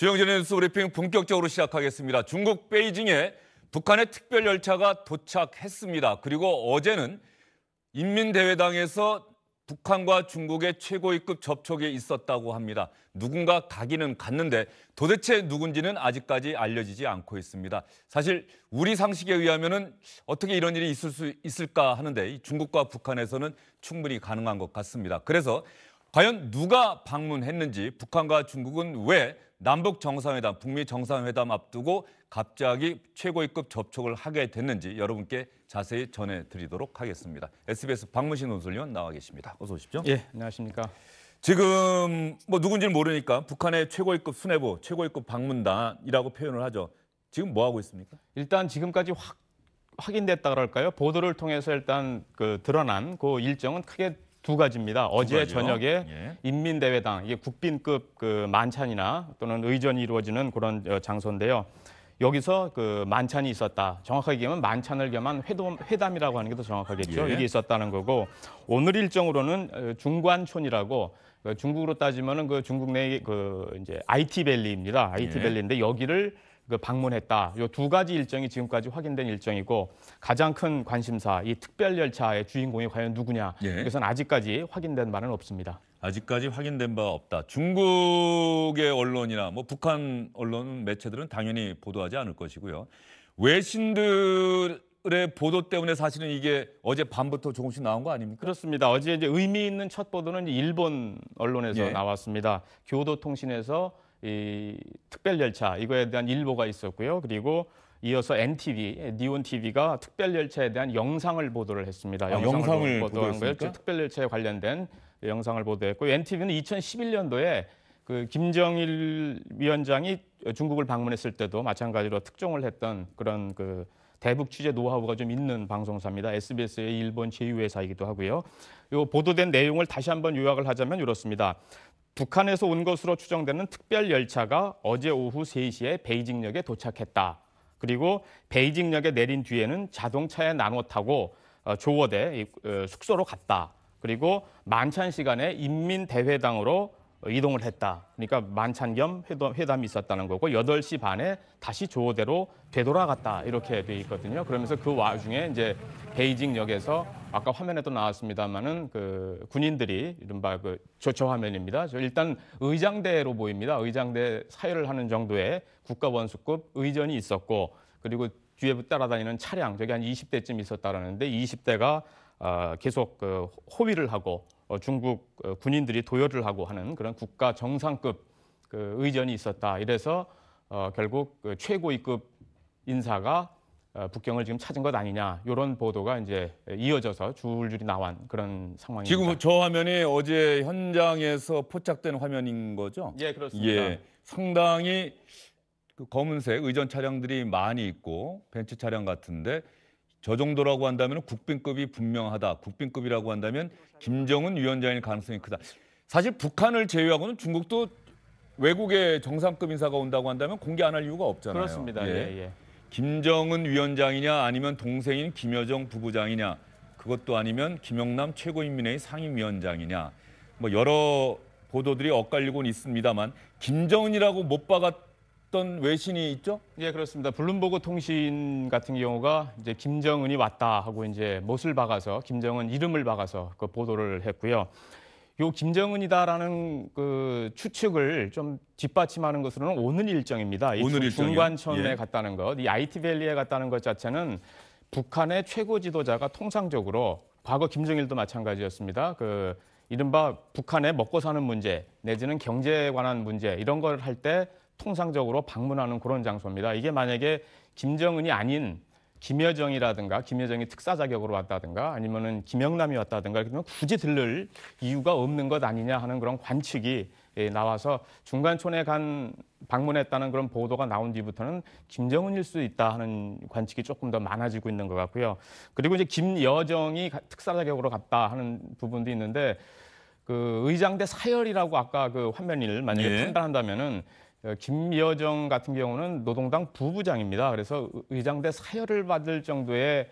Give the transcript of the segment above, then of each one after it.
주영진의 뉴스 브리핑 본격적으로 시작하겠습니다. 중국 베이징에 북한의 특별 열차가 도착했습니다. 그리고 어제는 인민대회당에서 북한과 중국의 최고위급 접촉이 있었다고 합니다. 누군가 가기는 갔는데 도대체 누군지는 아직까지 알려지지 않고 있습니다. 사실 우리 상식에 의하면은 어떻게 이런 일이 있을 수 있을까 하는데 중국과 북한에서는 충분히 가능한 것 같습니다. 그래서 과연 누가 방문했는지 북한과 중국은 왜 남북 정상회담, 북미 정상회담 앞두고 갑자기 최고위급 접촉을 하게 됐는지 여러분께 자세히 전해드리도록 하겠습니다. SBS 박문신 논설위원 나와 계십니다. 어서 오십시오. 예, 안녕하십니까. 지금 뭐 누군지는 모르니까 북한의 최고위급 수뇌부, 최고위급 방문단이라고 표현을 하죠. 지금 뭐 하고 있습니까? 일단 지금까지 확 확인됐다 그럴까요? 보도를 통해서 일단 그 드러난 그 일정은 크게 두 가지입니다. 어제 가지요? 저녁에 예. 인민대회당 이게 국빈급 그 만찬이나 또는 의전이 이루어지는 그런 어, 장소인데요. 여기서 그 만찬이 있었다. 정확하게 얘기하면 만찬을 겸한 회담, 회담이라고 하는 게 더 정확하겠죠. 예. 이게 있었다는 거고 오늘 일정으로는 어, 중관촌이라고 그 중국으로 따지면은 그 중국 내그 이제 IT 밸리입니다. IT 예. 밸리인데 여기를 방문했다. 이 두 가지 일정이 지금까지 확인된 일정이고 가장 큰 관심사 이 특별 열차의 주인공이 과연 누구냐. 예. 이것은 아직까지 확인된 바는 없습니다. 아직까지 확인된 바 없다. 중국의 언론이나 뭐 북한 언론 매체들은 당연히 보도하지 않을 것이고요. 외신들 의 보도 때문에 사실은 이게 어제 밤부터 조금씩 나온 거 아닙니까? 그렇습니다. 어제 이제 의미 있는 첫 보도는 일본 언론에서 예. 나왔습니다. 교도통신에서 이 특별 열차 이거에 대한 일보가 있었고요. 그리고 이어서 NTV, 니온 TV가 특별 열차에 대한 영상을 보도를 했습니다. 아, 영상을, 영상을 보도한 거예요. 특별 열차에 관련된 영상을 보도했고 NTV는 2011년도에 그 김정일 위원장이 중국을 방문했을 때도 마찬가지로 특종을 했던 그런 그 대북 취재 노하우가 좀 있는 방송사입니다. SBS의 일본 제휴회사이기도 하고요. 요 보도된 내용을 다시 한번 요약을 하자면 이렇습니다. 북한에서 온 것으로 추정되는 특별 열차가 어제 오후 3시에 베이징역에 도착했다. 그리고 베이징역에 내린 뒤에는 자동차에 나눠 타고 어, 조워대 어, 숙소로 갔다. 그리고 만찬 시간에 인민대회당으로 어, 이동을 했다. 그러니까 만찬 겸 회담, 회담이 있었다는 거고 8시 반에 다시 조호대로 되돌아갔다. 이렇게 돼 있거든요. 그러면서 그 와중에 이제 베이징역에서 아까 화면에 또 나왔습니다만은 그 군인들이 이른바 그 조처 화면입니다. 일단 의장대로 보입니다. 의장대 사열을 하는 정도의 국가원수급 의전이 있었고 그리고 뒤에 따라다니는 차량 저기 한 20대쯤 있었다라는데 20대가 어, 계속 그 호위를 하고 어, 중국 어, 군인들이 도열을 하고 하는 그런 국가 정상급 그 의전이 있었다. 이래서 어, 결국 그 최고위급 인사가 어, 북경을 지금 찾은 것 아니냐 이런 보도가 이제 이어져서 줄줄이 나온 그런 상황입니다. 지금 저 화면이 어제 현장에서 포착된 화면인 거죠? 예, 그렇습니다. 예, 상당히 그 검은색 의전 차량들이 많이 있고 벤츠 차량 같은데 저 정도라고 한다면 국빈급이 분명하다. 국빈급이라고 한다면 김정은 위원장일 가능성이 크다. 사실 북한을 제외하고는 중국도 외국의 정상급 인사가 온다고 한다면 공개 안 할 이유가 없잖아요. 그렇습니다. 예. 예, 예. 김정은 위원장이냐 아니면 동생인 김여정 부부장이냐 그것도 아니면 김영남 최고인민회의 상임위원장이냐 뭐 여러 보도들이 엇갈리고는 있습니다만 김정은이라고 못 박았 어떤 외신이 있죠? 예, 그렇습니다. 블룸버그 통신 같은 경우가 이제 김정은이 왔다 하고 이제 못을 박아서 김정은 이름을 박아서 그 보도를 했고요. 요 김정은이다라는 그 추측을 좀 뒷받침하는 것으로는 오늘 일정입니다. 오늘 일정 중관천에 예. 갔다는 것, 이 IT밸리에 갔다는 것 자체는 북한의 최고 지도자가 통상적으로 과거 김정일도 마찬가지였습니다. 그 이른바 북한의 먹고 사는 문제 내지는 경제에 관한 문제 이런 걸할때 통상적으로 방문하는 그런 장소입니다. 이게 만약에 김정은이 아닌 김여정이라든가 김여정이 특사 자격으로 왔다든가 아니면은 김영남이 왔다든가 그러면 굳이 들를 이유가 없는 것 아니냐 하는 그런 관측이 예, 나와서 중간촌에 간 방문했다는 그런 보도가 나온 뒤부터는 김정은일 수 있다 하는 관측이 조금 더 많아지고 있는 것 같고요. 그리고 이제 김여정이 특사 자격으로 갔다 하는 부분도 있는데 그 의장대 사열이라고 아까 그 화면을 만약에 예. 판단한다면은 어, 김여정 같은 경우는 노동당 부부장입니다. 그래서 의장대 사열을 받을 정도의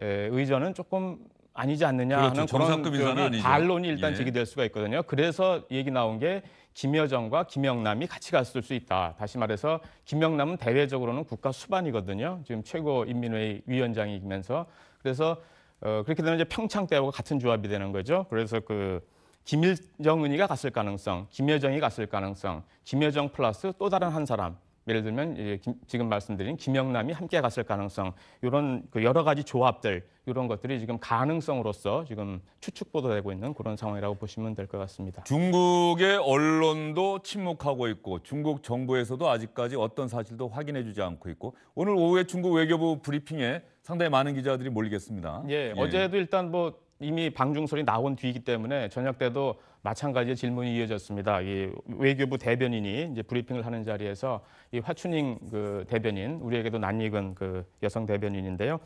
의전은 조금 아니지 않느냐 그렇죠. 하는 그렇죠. 그런 반론이 일단 예. 제기될 수가 있거든요. 그래서 얘기 나온 게 김여정과 김영남이 같이 갔을 수 있다. 다시 말해서 김영남은 대외적으로는 국가 수반이거든요. 지금 최고인민회의 위원장이면서 그래서 어, 그렇게 되면 이제 평창 때하고 같은 조합이 되는 거죠. 그래서 그 김일정은이가 갔을 가능성, 김여정이 갔을 가능성, 김여정 플러스 또 다른 한 사람, 예를 들면 지금 말씀드린 김영남이 함께 갔을 가능성 이런 그 여러 가지 조합들 이런 것들이 지금 가능성으로서 지금 추측 보도되고 있는 그런 상황이라고 보시면 될 것 같습니다. 중국의 언론도 침묵하고 있고 중국 정부에서도 아직까지 어떤 사실도 확인해주지 않고 있고 오늘 오후에 중국 외교부 브리핑에 상당히 많은 기자들이 몰리겠습니다. 예, 예. 어제도 일단 뭐 이미 방중설이 나온 뒤이기 때문에 저녁 때도 마찬가지의 질문이 이어졌습니다. 이 외교부 대변인이 이제 브리핑을 하는 자리에서 이 화춘잉 그 대변인 우리에게도 낯익은 그 여성 대변인인데요.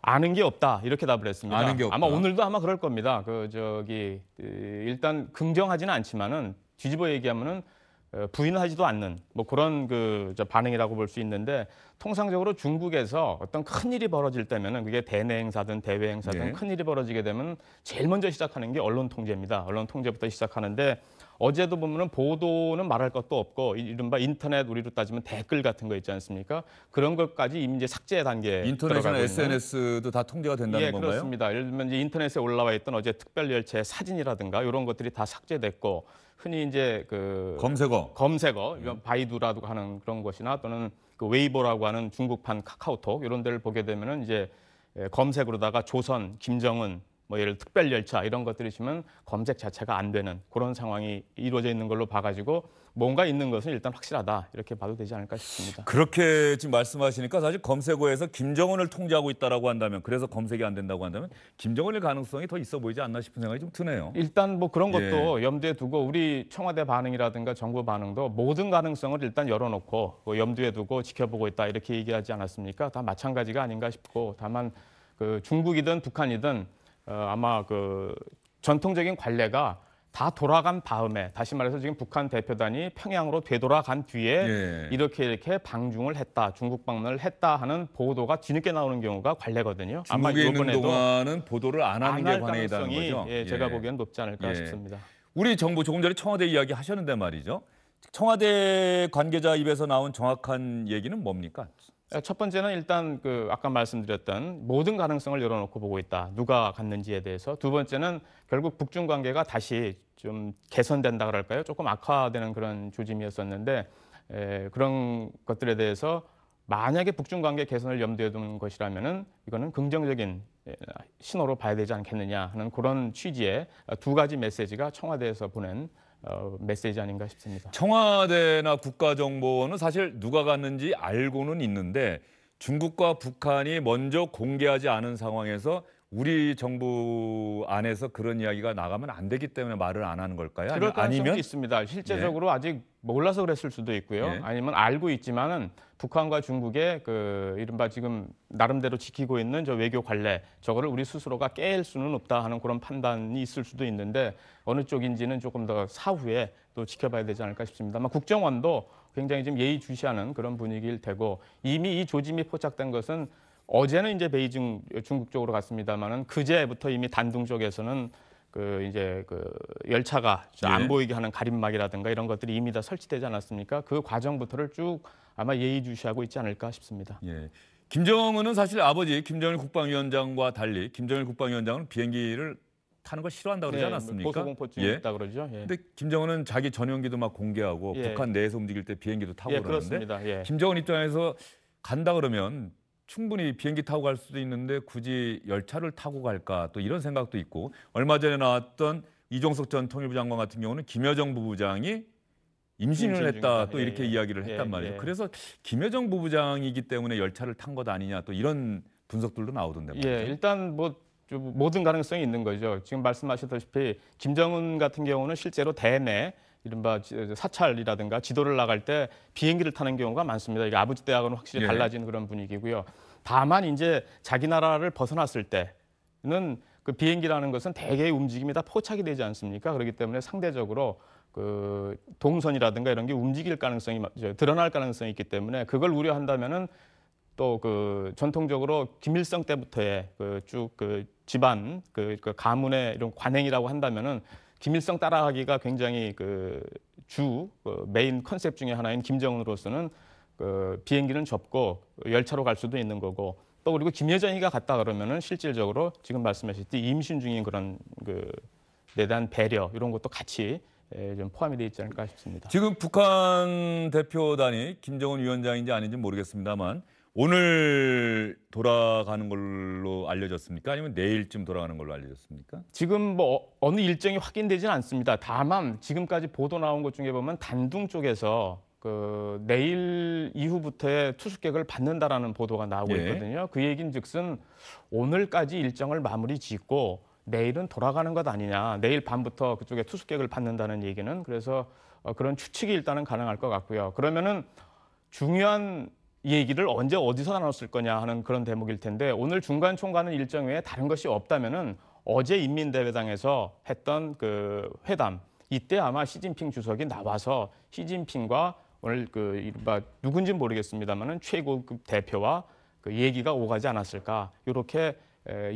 아는 게 없다 이렇게 답을 했습니다. 아는 게 없다. 아마 오늘도 아마 그럴 겁니다. 그 저기 그 일단 긍정하지는 않지만은 뒤집어 얘기하면은 어, 부인하지도 않는 뭐 그런 그 반응이라고 볼 수 있는데 통상적으로 중국에서 어떤 큰 일이 벌어질 때면은 그게 대내 행사든 대외 행사든 네. 큰 일이 벌어지게 되면 제일 먼저 시작하는 게 언론 통제입니다. 언론 통제부터 시작하는데 어제도 보면은 보도는 말할 것도 없고 이른바 인터넷 우리로 따지면 댓글 같은 거 있지 않습니까? 그런 것까지 이미 이제 삭제 단계에 인터넷이나 SNS도 다 통제가 된다는 예, 건가요? 그렇습니다. 예를 들면 이제 인터넷에 올라와 있던 어제 특별 열차의 사진이라든가 이런 것들이 다 삭제됐고 흔히 이제 그 검색어 검색어 음. 바이두라고 하는 그런 것이나 또는 그 웨이보라고 하는 중국판 카카오톡 이런 데를 보게 되면은 이제 예, 검색으로다가 조선, 김정은, 뭐 예를 특별 열차 이런 것들이 지면 검색 자체가 안 되는 그런 상황이 이루어져 있는 걸로 봐가지고 뭔가 있는 것은 일단 확실하다 이렇게 봐도 되지 않을까 싶습니다. 그렇게 지금 말씀하시니까 사실 검색어에서 김정은을 통제하고 있다라고 한다면 그래서 검색이 안 된다고 한다면 김정은일 가능성이 더 있어 보이지 않나 싶은 생각이 좀 드네요. 일단 뭐 그런 예. 것도 예. 염두에 두고 우리 청와대 반응이라든가 정부 반응도 모든 가능성을 일단 열어놓고 뭐 염두에 두고 지켜보고 있다 이렇게 얘기하지 않았습니까? 다 마찬가지가 아닌가 싶고 다만 그 중국이든 북한이든 어, 아마 그 전통적인 관례가 다 돌아간 다음에 다시 말해서 지금 북한 대표단이 평양으로 되돌아간 뒤에 예. 이렇게 이렇게 방중을 했다 중국 방문을 했다 하는 보도가 뒤늦게 나오는 경우가 관례거든요. 아마 이번 동안은 보도를 안 하는 안게 관례이다는 거죠. 예, 제가 예. 보기엔 높지 않을까 예. 싶습니다. 우리 정부 조금 전에 청와대 이야기 하셨는데 말이죠. 청와대 관계자 입에서 나온 정확한 얘기는 뭡니까? 어, 첫 번째는 일단 그 아까 말씀드렸던 모든 가능성을 열어놓고 보고 있다. 누가 갔는지에 대해서. 두 번째는 결국 북중 관계가 다시 좀 개선된다 그럴까요? 조금 악화되는 그런 조짐이었었는데 에, 그런 것들에 대해서 만약에 북중 관계 개선을 염두에 둔 것이라면은 이거는 긍정적인 신호로 봐야 되지 않겠느냐 하는 그런 취지의 두 가지 메시지가 청와대에서 보낸 어, 메시지 아닌가 싶습니다. 청와대나 국가정보원은 사실 누가 갔는지 알고는 있는데 중국과 북한이 먼저 공개하지 않은 상황에서 우리 정부 안에서 그런 이야기가 나가면 안 되기 때문에 말을 안 하는 걸까요? 그럴 아니면 있습니다. 실제적으로 예. 아직 몰라서 그랬을 수도 있고요. 예. 아니면 알고 있지만은 북한과 중국의 그 이른바 지금 나름대로 지키고 있는 저 외교 관례 저거를 우리 스스로가 깰 수는 없다 하는 그런 판단이 있을 수도 있는데 어느 쪽인지는 조금 더 사후에 또 지켜봐야 되지 않을까 싶습니다만 국정원도 굉장히 지금 예의주시하는 그런 분위기일 테고 이미 이 조짐이 포착된 것은 어제는 이제 베이징 중국 쪽으로 갔습니다만은 그제부터 이미 단둥 쪽에서는 그 이제 그 열차가 안 예. 보이게 하는 가림막이라든가 이런 것들이 이미 다 설치되지 않았습니까? 그 과정부터를 쭉 아마 예의주시하고 있지 않을까 싶습니다. 예. 김정은은 사실 아버지 김정일 국방위원장과 달리 김정일 국방위원장은 비행기를 타는 걸 싫어한다 그러지 네, 않았습니까? 고소공포증이 예. 있다 그러죠. 예. 근데 김정은은 자기 전용기도 막 공개하고 예. 북한 내에서 움직일 때 비행기도 타고 예, 그러는데 그렇습니다. 예. 김정은 입장에서 간다 그러면 충분히 비행기 타고 갈 수도 있는데 굳이 열차를 타고 갈까 또 이런 생각도 있고 얼마 전에 나왔던 이종석 전 통일부 장관 같은 경우는 김여정 부부장이 임신을 임신 했다 또 예, 이렇게 예, 이야기를 했단 예, 말이에요. 예. 그래서 김여정 부부장이기 때문에 열차를 탄 것 아니냐 또 이런 분석들도 나오던데 예, 말이죠. 예, 일단 뭐 모든 가능성이 있는 거죠. 지금 말씀하셨다시피 김정은 같은 경우는 실제로 대내 이른바 사찰이라든가 지도를 나갈 때 비행기를 타는 경우가 많습니다. 이게 아버지 때하고는 확실히 예. 달라진 그런 분위기고요. 다만 이제 자기 나라를 벗어났을 때는 그 비행기라는 것은 대개 움직임이 다 포착이 되지 않습니까? 그렇기 때문에 상대적으로 그 동선이라든가 이런 게 움직일 가능성이 드러날 가능성이 있기 때문에 그걸 우려한다면은 또 그 전통적으로 김일성 때부터의 그쭉그 그 집안 그, 그 가문의 이런 관행이라고 한다면은 김일성 따라하기가 굉장히 그주 그 메인 컨셉 중에 하나인 김정은으로서는 그 비행기는 접고 열차로 갈 수도 있는 거고 또 그리고 김여정이가 갔다 그러면은 실질적으로 지금 말씀하셨듯이 임신 중인 그런 그 내단 배려 이런 것도 같이 예, 좀 포함이 돼 있지 않을까 싶습니다. 지금 북한 대표단이 김정은 위원장인지 아닌지 모르겠습니다만 오늘 돌아가는 걸로 알려졌습니까? 아니면 내일쯤 돌아가는 걸로 알려졌습니까? 지금 뭐 어, 어느 일정이 확인되지는 않습니다. 다만 지금까지 보도 나온 것 중에 보면 단둥 쪽에서 그 내일 이후부터의 투숙객을 받는다라는 보도가 나오고 예. 있거든요. 그 얘긴 즉슨 오늘까지 일정을 마무리 짓고 내일은 돌아가는 것 아니냐. 내일 밤부터 그쪽에 투숙객을 받는다는 얘기는 그래서 어, 그런 추측이 일단은 가능할 것 같고요. 그러면은 중요한 이 얘기를 언제 어디서 나눴을 거냐 하는 그런 대목일 텐데 오늘 중간 총괄은 일정 외에 다른 것이 없다면은 어제 인민대회당에서 했던 그 회담 이때 아마 시진핑 주석이 나와서 시진핑과 오늘 그 이른바 누군지 모르겠습니다만은 최고급 대표와 그 얘기가 오가지 않았을까 이렇게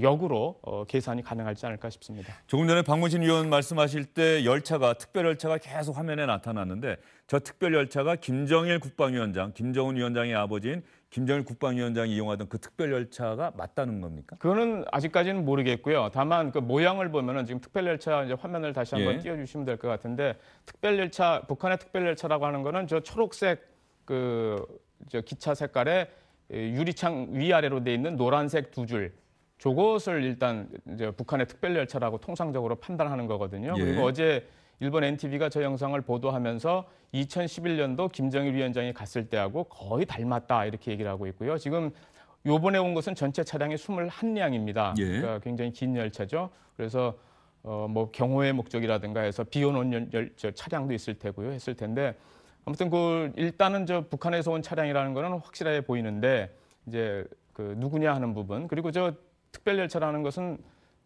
역으로 어, 계산이 가능하지 않을까 싶습니다. 조금 전에 박문신 의원 말씀하실 때 열차가 특별 열차가 계속 화면에 나타났는데 저 특별 열차가 김정일 국방위원장, 김정은 위원장의 아버지인 김정일 국방위원장이 이용하던 그 특별 열차가 맞다는 겁니까? 그거는 아직까지는 모르겠고요. 다만 그 모양을 보면은 지금 특별 열차 이제 화면을 다시 한번 예. 띄워주시면 될 것 같은데 특별 열차 북한의 특별 열차라고 하는 거는 저 초록색 그저 기차 색깔의 유리창 위아래로 돼 있는 노란색 두 줄. 저것을 일단 이제 북한의 특별 열차라고 통상적으로 판단하는 거거든요. 예. 그리고 어제 일본 NTV가 저 영상을 보도하면서 2011년도 김정일 위원장이 갔을 때하고 거의 닮았다 이렇게 얘기를 하고 있고요. 지금 요번에 온 것은 전체 차량의 21량입니다. 예. 그러니까 굉장히 긴 열차죠. 그래서 어, 뭐 경호의 목적이라든가 해서 비오는 열, 차량도 있을 테고요. 했을 텐데 아무튼 그 일단은 저 북한에서 온 차량이라는 거는 확실하게 보이는데 이제 그 누구냐 하는 부분 그리고 저 특별 열차라는 것은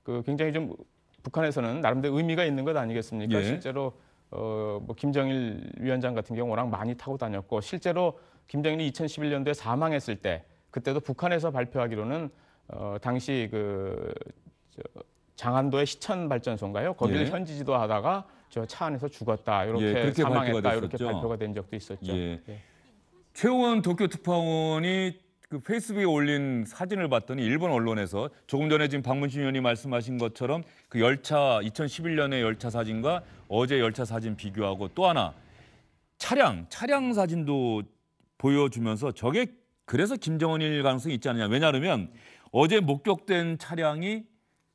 그 굉장히 좀 북한에서는 나름대로 의미가 있는 것 아니겠습니까? 예. 실제로 어뭐 김정일 위원장 같은 경우 워낙 많이 타고 다녔고 실제로 김정일이 2011년도에 사망했을 때 그때도 북한에서 발표하기로는 어 당시 그 장안도의 시천 발전소인가요? 거기를 예. 현지지도 하다가 저 차 안에서 죽었다 예, 이렇게 예, 사망했다 이렇게 발표가 된 적도 있었죠. 예. 예. 최원 도쿄 특파원이 그 페이스북에 올린 사진을 봤더니 일본 언론에서 조금 전에 지금 박문신 의원이 말씀하신 것처럼 그 열차 2011년의 열차 사진과 어제 열차 사진 비교하고 또 하나 차량 차량 사진도 보여주면서 저게 그래서 김정은일 가능성이 있지 않느냐 왜냐하면 어제 목격된 차량이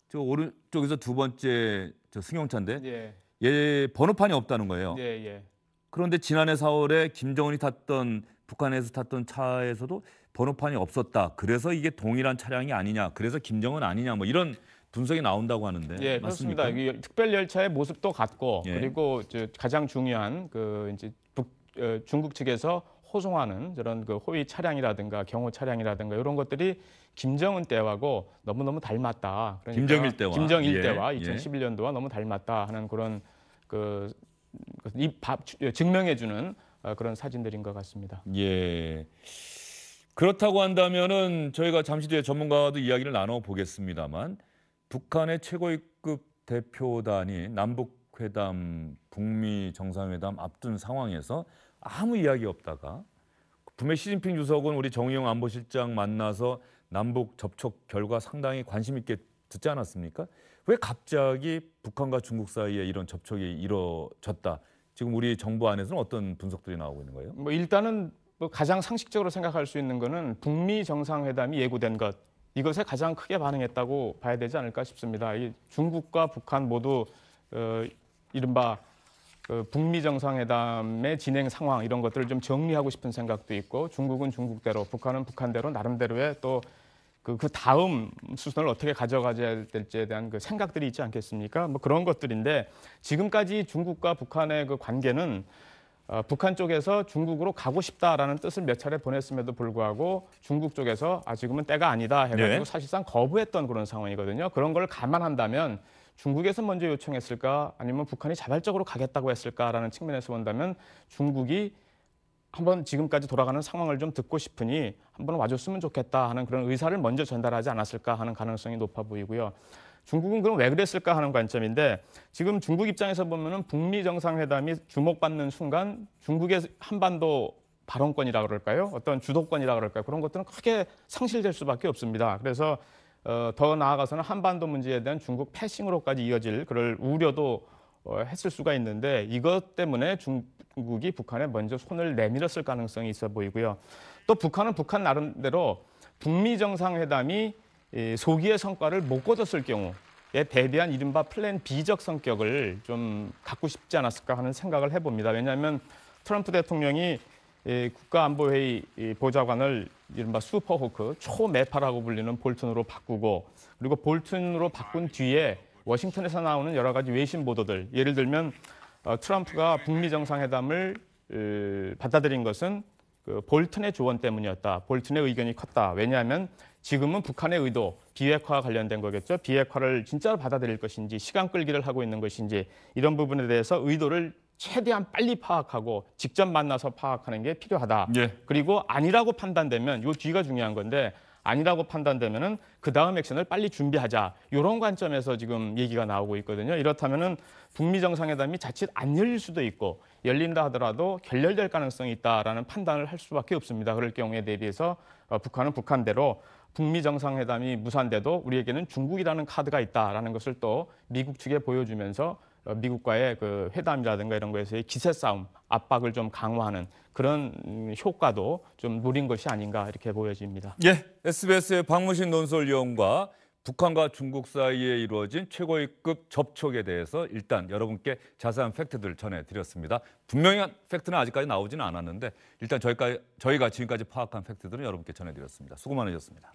저 오른쪽에서 두 번째 저 승용차인데 예. 얘 번호판이 없다는 거예요. 예, 예. 그런데 지난해 4월에 김정은이 탔던 북한에서 탔던 차에서도 번호판이 없었다. 그래서 이게 동일한 차량이 아니냐. 그래서 김정은 아니냐. 뭐 이런 분석이 나온다고 하는데 예, 맞습니까? 그렇습니다. 특별 열차의 모습도 같고 예. 그리고 가장 중요한 그 이제 북, 어, 중국 측에서 호송하는 저런 그 호위 차량이라든가 경호 차량이라든가 이런 것들이 김정은 때하고 너무너무 닮았다. 그러니까 김정일 때와 김정일 예, 때와 2011년도와 예. 너무 닮았다 하는 그런 그이 그 어, 증명해 주는 어, 그런 사진들인 것 같습니다. 예. 그렇다고 한다면은 저희가 잠시 뒤에 전문가와도 이야기를 나눠 보겠습니다만 북한의 최고위급 대표단이 남북 회담, 북미 정상회담 앞둔 상황에서 아무 이야기 없다가 분명 시진핑 주석은 우리 정의용 안보실장 만나서 남북 접촉 결과 상당히 관심 있게 듣지 않았습니까? 왜 갑자기 북한과 중국 사이에 이런 접촉이 이뤄졌다? 지금 우리 정부 안에서는 어떤 분석들이 나오고 있는 거예요? 뭐 일단은 뭐 가장 상식적으로 생각할 수 있는 것은 북미 정상회담이 예고된 것 이것에 가장 크게 반응했다고 봐야 되지 않을까 싶습니다. 이 중국과 북한 모두 어, 이른바 그 북미 정상회담의 진행 상황 이런 것들을 좀 정리하고 싶은 생각도 있고 중국은 중국대로 북한은 북한대로 나름대로의 또 그 그 다음 수순을 어떻게 가져가야 될지에 대한 그 생각들이 있지 않겠습니까? 뭐 그런 것들인데 지금까지 중국과 북한의 그 관계는 어, 북한 쪽에서 중국으로 가고 싶다라는 뜻을 몇 차례 보냈음에도 불구하고 중국 쪽에서 아직은 때가 아니다 해가지고 네. 사실상 거부했던 그런 상황이거든요. 그런 걸 감안한다면 중국에서 먼저 요청했을까 아니면 북한이 자발적으로 가겠다고 했을까라는 측면에서 본다면 중국이 한번 지금까지 돌아가는 상황을 좀 듣고 싶으니 한번 와줬으면 좋겠다 하는 그런 의사를 먼저 전달하지 않았을까 하는 가능성이 높아 보이고요. 중국은 그럼 왜 그랬을까 하는 관점인데 지금 중국 입장에서 보면은 북미 정상회담이 주목받는 순간 중국의 한반도 발언권이라 그럴까요? 어떤 주도권이라 그럴까요? 그런 것들은 크게 상실될 수밖에 없습니다. 그래서 어, 더 나아가서는 한반도 문제에 대한 중국 패싱으로까지 이어질 그럴 우려도 어, 했을 수가 있는데 이것 때문에 중국이 북한에 먼저 손을 내밀었을 가능성이 있어 보이고요. 또 북한은 북한 나름대로 북미 정상회담이 소기의 성과를 못 거뒀을 경우에 대비한 이른바 플랜 B적 성격을 좀 갖고 싶지 않았을까 하는 생각을 해봅니다. 왜냐하면 트럼프 대통령이 국가안보회의 보좌관을 이른바 슈퍼호크, 초메파라고 불리는 볼튼으로 바꾸고 그리고 볼튼으로 바꾼 뒤에 워싱턴에서 나오는 여러 가지 외신 보도들 예를 들면 어, 트럼프가 북미 정상회담을 받아들인 것은 그 볼튼의 조언 때문이었다. 볼튼의 의견이 컸다. 왜냐하면 지금은 북한의 의도, 비핵화와 관련된 거겠죠. 비핵화를 진짜로 받아들일 것인지, 시간 끌기를 하고 있는 것인지 이런 부분에 대해서 의도를 최대한 빨리 파악하고 직접 만나서 파악하는 게 필요하다. 예. 그리고 아니라고 판단되면 요 뒤가 중요한 건데 아니라고 판단되면은 그 다음 액션을 빨리 준비하자 이런 관점에서 지금 얘기가 나오고 있거든요. 이렇다면은 북미 정상회담이 자칫 안 열릴 수도 있고 열린다 하더라도 결렬될 가능성이 있다라는 판단을 할 수밖에 없습니다. 그럴 경우에 대비해서 어, 북한은 북한대로 북미 정상회담이 무산돼도 우리에게는 중국이라는 카드가 있다라는 것을 또 미국 측에 보여주면서 어, 미국과의 그 회담이라든가 이런 거에서의 기세 싸움, 압박을 좀 강화하는 그런 효과도 좀 노린 것이 아닌가 이렇게 보여집니다. 예, SBS의 박무신 논설위원과 북한과 중국 사이에 이루어진 최고위급 접촉에 대해서 일단 여러분께 자세한 팩트들을 전해드렸습니다. 분명한 팩트는 아직까지 나오지는 않았는데 일단 저희가, 저희가 지금까지 파악한 팩트들은 여러분께 전해드렸습니다. 수고 많으셨습니다.